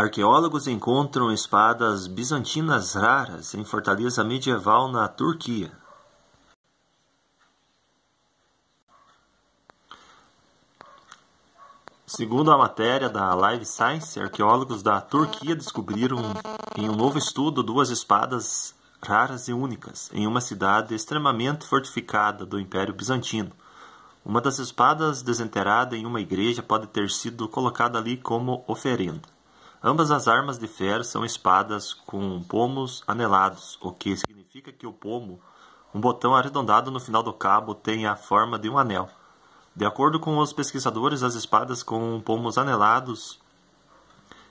Arqueólogos encontram espadas bizantinas raras em fortaleza medieval na Turquia. Segundo a matéria da Live Science, arqueólogos da Turquia descobriram em um novo estudo duas espadas raras e únicas em uma cidade extremamente fortificada do Império Bizantino. Uma das espadas desenterrada em uma igreja pode ter sido colocada ali como oferenda. Ambas as armas de ferro são espadas com pomos anelados, o que significa que o pomo, um botão arredondado no final do cabo, tem a forma de um anel. De acordo com os pesquisadores, as espadas com pomos anelados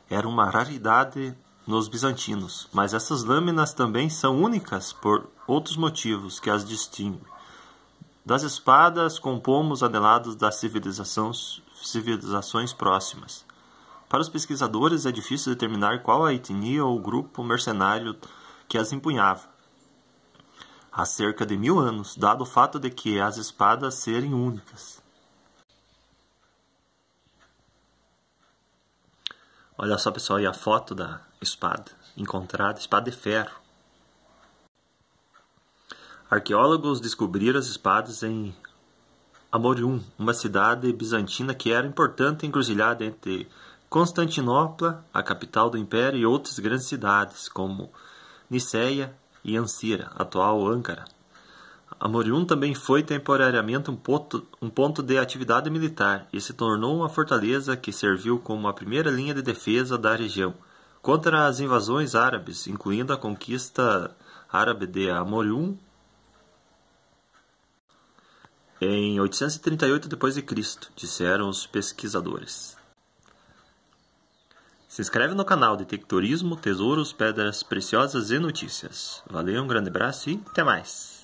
eram uma raridade nos bizantinos, mas essas lâminas também são únicas por outros motivos que as distinguem. Das espadas com pomos anelados das civilizações próximas. Para os pesquisadores, é difícil determinar qual a etnia ou grupo mercenário que as empunhava. Há cerca de mil anos, dado o fato de que as espadas serem únicas. Olha só, pessoal, a foto da espada encontrada, espada de ferro. Arqueólogos descobriram as espadas em Amorium, uma cidade bizantina que era importante encruzilhada entre Constantinopla, a capital do império, e outras grandes cidades como Niceia e Ancira, atual Âncara. Amorium também foi temporariamente um ponto, um ponto de atividade militar e se tornou uma fortaleza que serviu como a primeira linha de defesa da região contra as invasões árabes, incluindo a conquista árabe de Amorium em 838 d.C., disseram os pesquisadores. Se inscreve no canal Detectorismo, Tesouros, Pedras Preciosas e Notícias. Valeu, um grande abraço e até mais!